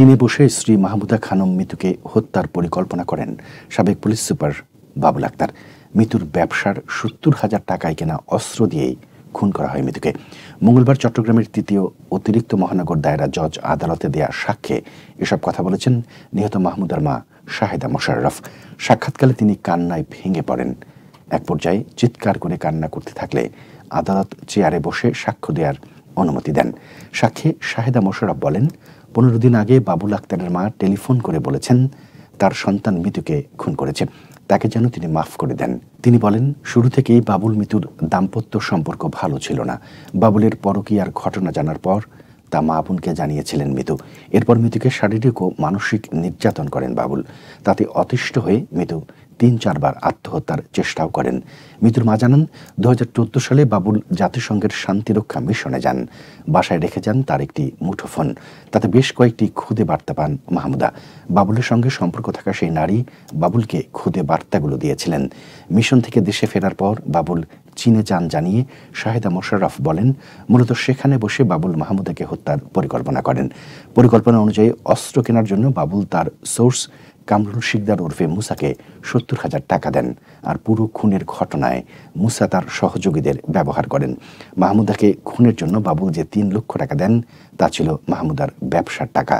চীনে বসে শ্রী মাহমুদা খানম মিতুকে হত্যার পরিকল্পনা করেন সাবেক পুলিশ সুপার বাবুল আক্তার মিতুর ব্যবসার সত্তর হাজার টাকায় কেনা অস্ত্র দিয়েই খুন করা হয় মিতুকে মঙ্গলবার চট্টগ্রামের তৃতীয় অতিরিক্ত মহানগর দায়রা জজ আদালতে দেয়া সাক্ষ্যে এসব কথা বলেছেন নিহত মাহমুদার মা শাহেদা মোশাররফ সাক্ষাৎকালে তিনি কান্নায় ভেঙে পড়েন এক পর্যায়ে চিৎকার করে কান্না করতে থাকলে আদালত চেয়ারে বসে সাক্ষ্য দেওয়ার অনুমতি দেন সাক্ষী শাহেদা মোশাররফ বলেন পনেরো দিন আগে বাবুল আক্তারের মা টেলিফোন করে বলেছেন তার সন্তান মৃতুকে খুন করেছে তাকে যেন তিনি মাফ করে দেন তিনি বলেন শুরু থেকেই বাবুল মিতুর দাম্পত্য সম্পর্ক ভালো ছিল না বাবুলের পরকীয়ার ঘটনা জানার পর তা মা বোনকে জানিয়েছিলেন মিতু এরপর মিতুকে শারীরিক ও মানসিক নির্যাতন করেন বাবুল তাতে অতিষ্ঠ হয়ে মিতু তিন চারবার আত্মহত্যার চেষ্টাও করেন মৃত্যুর মা জানান দু সালে বাবুল জাতিসংঘের শান্তিরক্ষা মিশনে যান বাসায় রেখে যান তার একটি মুঠোফোন তাতে বেশ কয়েকটি খুদে বার্তা পান মাহমুদা বাবুলের সঙ্গে সম্পর্ক থাকা সেই নারী বাবুলকে খুদে বার্তাগুলো দিয়েছিলেন মিশন থেকে দেশে ফেরার পর বাবুল চীনে যান জানিয়ে শাহেদা মোশাররফ বলেন মূলত সেখানে বসে বাবুল মাহমুদাকে হত্যার পরিকল্পনা করেন পরিকল্পনা অনুযায়ী অস্ত্র কেনার জন্য বাবুল তার সোর্স কামরুল শিকদার ওরফে মুসাকে সত্তর হাজার টাকা দেন আর পুরো খুনের ঘটনায় মুসা তার সহযোগীদের ব্যবহার করেন মাহমুদাকে খুনের জন্য বাবুল যে তিন লক্ষ টাকা দেন তা ছিল মাহমুদার ব্যবসার টাকা